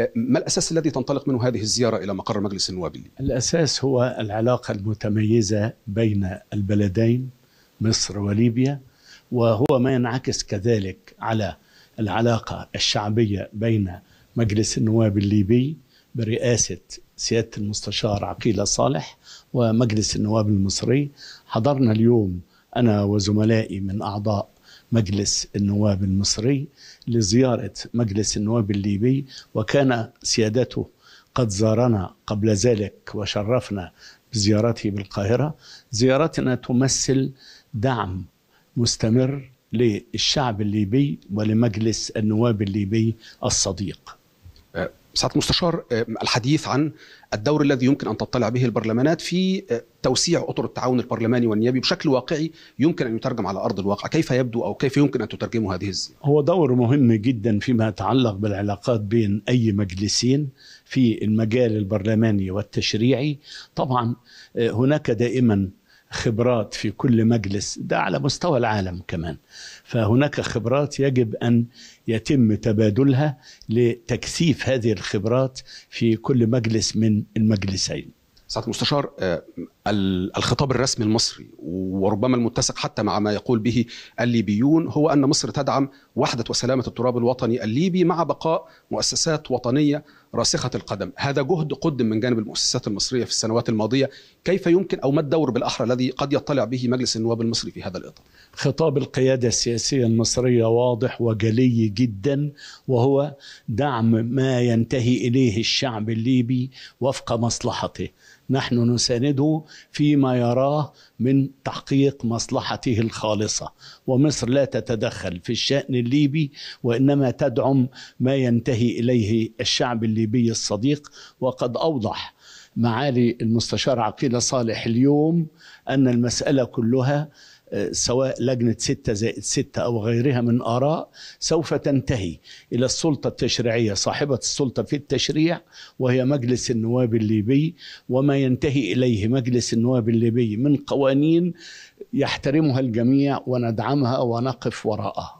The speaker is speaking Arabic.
أه، ما الأساس الذي تنطلق منه هذه الزيارة إلى مقر مجلس النواب اللي. الأساس هو العلاقة المتميزة بين البلدين مصر وليبيا وهو ما ينعكس كذلك على العلاقة الشعبية بين مجلس النواب الليبي برئاسة سيادة المستشار عقيلة صالح ومجلس النواب المصري حضرنا اليوم أنا وزملائي من أعضاء مجلس النواب المصري لزيارة مجلس النواب الليبي وكان سيادته قد زارنا قبل ذلك وشرفنا بزيارته بالقاهرة زيارتنا تمثل دعم مستمر للشعب الليبي ولمجلس النواب الليبي الصديق سعاده المستشار آه، الحديث عن الدور الذي يمكن ان تطلع به البرلمانات في آه، توسيع اطر التعاون البرلماني والنيابي بشكل واقعي يمكن ان يترجم على ارض الواقع، كيف يبدو او كيف يمكن ان تترجموا هذه الزياره؟ هو دور مهم جدا فيما يتعلق بالعلاقات بين اي مجلسين في المجال البرلماني والتشريعي، طبعا آه، هناك دائما خبرات في كل مجلس ده على مستوى العالم كمان فهناك خبرات يجب ان يتم تبادلها لتكثيف هذه الخبرات في كل مجلس من المجلسين سعادة المستشار آه، الخطاب الرسمي المصري وربما المتسق حتى مع ما يقول به الليبيون هو أن مصر تدعم وحدة وسلامة التراب الوطني الليبي مع بقاء مؤسسات وطنية راسخة القدم هذا جهد قدم من جانب المؤسسات المصرية في السنوات الماضية كيف يمكن أو ما الدور بالأحرى الذي قد يطلع به مجلس النواب المصري في هذا الإطار خطاب القيادة السياسية المصرية واضح وجلي جدا وهو دعم ما ينتهي إليه الشعب الليبي وفق مصلحته نحن نسانده فيما يراه من تحقيق مصلحته الخالصه ومصر لا تتدخل في الشان الليبي وانما تدعم ما ينتهي اليه الشعب الليبي الصديق وقد اوضح معالي المستشار عقيله صالح اليوم ان المساله كلها سواء لجنة ستة زائد ستة أو غيرها من آراء سوف تنتهي إلى السلطة التشريعية صاحبة السلطة في التشريع وهي مجلس النواب الليبي وما ينتهي إليه مجلس النواب الليبي من قوانين يحترمها الجميع وندعمها ونقف وراءها